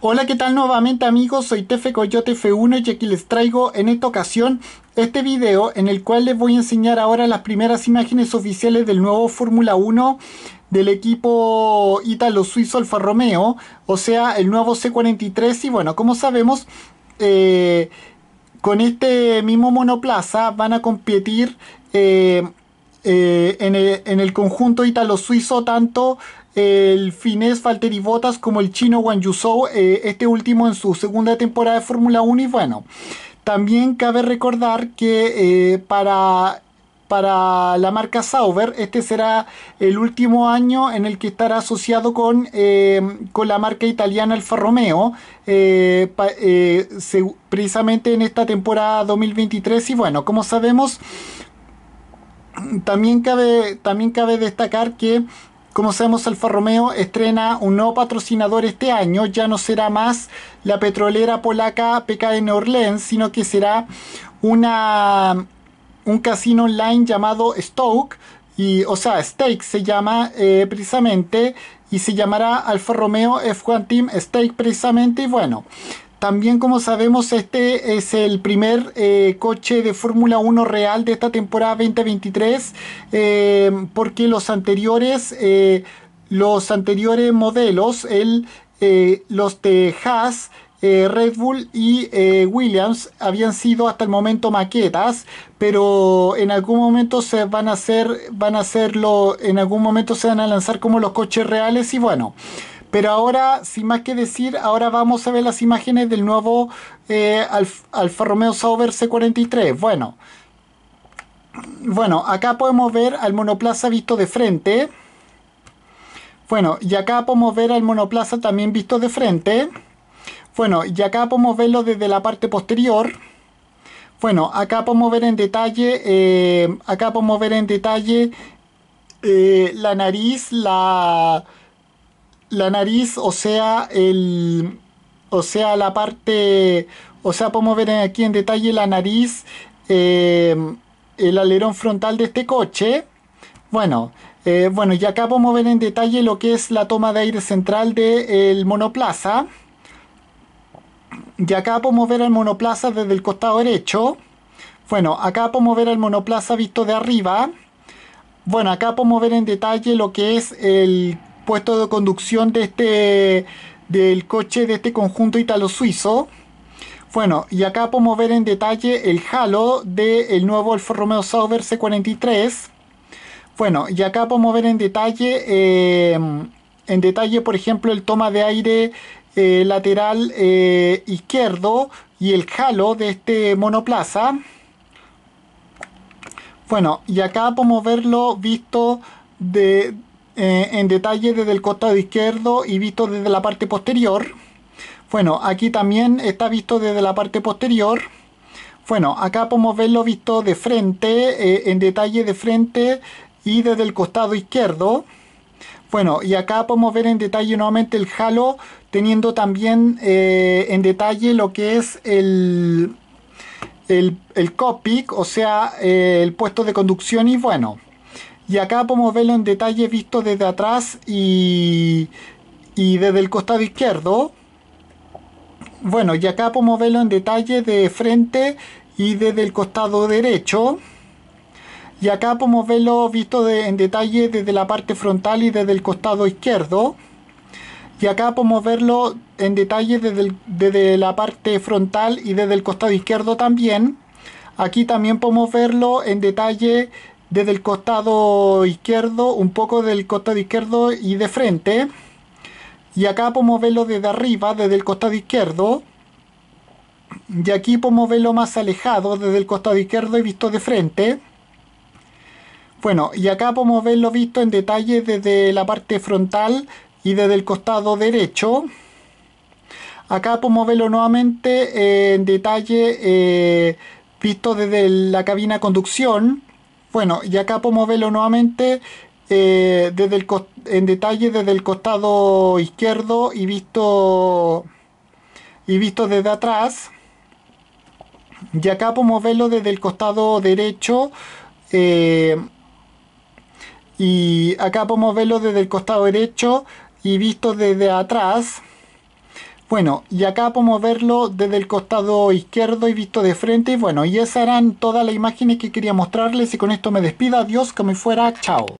Hola, ¿qué tal nuevamente amigos? Soy Tefe Coyote F1 y aquí les traigo en esta ocasión este video en el cual les voy a enseñar ahora las primeras imágenes oficiales del nuevo Fórmula 1 del equipo Italo suizo Alfa Romeo, o sea, el nuevo C43 y bueno, como sabemos, eh, con este mismo monoplaza van a competir eh, eh, en, el, en, el, conjunto Italo suizo tanto el finés Valtteri Botas, como el chino Wang Yuzhou, eh, este último en su segunda temporada de Fórmula 1 y bueno, también cabe recordar que eh, para para la marca Sauber. Este será el último año en el que estará asociado con, eh, con la marca italiana Alfa Romeo, precisamente en esta temporada 2023. Y bueno, como sabemos, también cabe, también cabe destacar que como sabemos, Alfa Romeo estrena un nuevo patrocinador este año. Ya no será más la petrolera polaca PKN Orleans, sino que será una, un casino online llamado Stoke. Y, o sea, Stake se llama eh, precisamente y se llamará Alfa Romeo F1 Team Stake precisamente y bueno, también, como sabemos, este es el primer eh, coche de Fórmula 1 real de esta temporada 2023, eh, porque los anteriores, eh, los anteriores modelos, el, los de Haas, Red Bull y Williams habían sido hasta el momento maquetas, pero en algún momento se van a hacer, van a en algún momento se van a lanzar como los coches reales y bueno. Pero ahora, sin más que decir, ahora vamos a ver las imágenes del nuevo eh, Alfa, Romeo Sauber C43. Bueno, bueno, acá podemos ver al monoplaza visto de frente. Bueno, y acá podemos ver al monoplaza también visto de frente. Bueno, y acá podemos verlo desde la parte posterior. Bueno, acá podemos ver en detalle, eh, acá podemos ver en detalle eh, la nariz, la, la nariz, o sea, el, o sea, la parte, o sea, podemos ver aquí en detalle la nariz, eh, el alerón frontal de este coche. Bueno, eh, bueno, y acá podemos ver en detalle lo que es la toma de aire central del monoplaza. Y acá podemos ver el monoplaza desde el costado derecho. Bueno, acá podemos ver el monoplaza visto de arriba. Bueno, acá podemos ver en detalle lo que es el puesto de conducción de este del coche de este conjunto italo-suizo. Bueno, y acá podemos ver en detalle el halo del nuevo Alfa Romeo Sauber C43. Bueno, y acá podemos ver en detalle, eh, en detalle, por ejemplo, el toma de aire eh, lateral eh, izquierdo y el halo de este monoplaza. Bueno, y acá podemos verlo visto de, eh, en detalle desde el costado izquierdo y visto desde la parte posterior. Bueno, aquí también está visto desde la parte posterior. Bueno, acá podemos verlo visto de frente, eh, en detalle de frente y desde el costado izquierdo. Bueno, y acá podemos ver en detalle nuevamente el halo, teniendo también eh, en detalle lo que es el, el, el cockpit, o sea, el puesto de conducción y bueno. Y acá podemos verlo en detalle visto desde atrás y, desde el costado izquierdo. Bueno, y acá podemos verlo en detalle de frente y desde el costado derecho. Y acá podemos verlo visto en detalle desde la parte frontal y desde el costado izquierdo. Y acá podemos verlo en detalle desde, desde la parte frontal y desde el costado izquierdo también. Aquí también podemos verlo en detalle desde el costado izquierdo, un poco del costado izquierdo y de frente. Y acá podemos verlo desde arriba, desde el costado izquierdo. Y aquí podemos verlo más alejado, desde el costado izquierdo y visto de frente. Bueno, y acá podemos verlo visto en detalle desde la parte frontal y desde el costado derecho. Acá podemos verlo nuevamente eh, en detalle eh, visto desde la cabina conducción. Bueno, y acá podemos verlo nuevamente eh, desde el en detalle desde el costado izquierdo y visto, y visto desde atrás. Y acá podemos verlo desde el costado derecho. Eh, y acá podemos verlo desde el costado derecho y visto desde atrás. Bueno, y acá podemos verlo desde el costado izquierdo y visto de frente. bueno, y esas eran todas las imágenes que quería mostrarles. Y con esto me despido. Adiós, me fuera. Chao.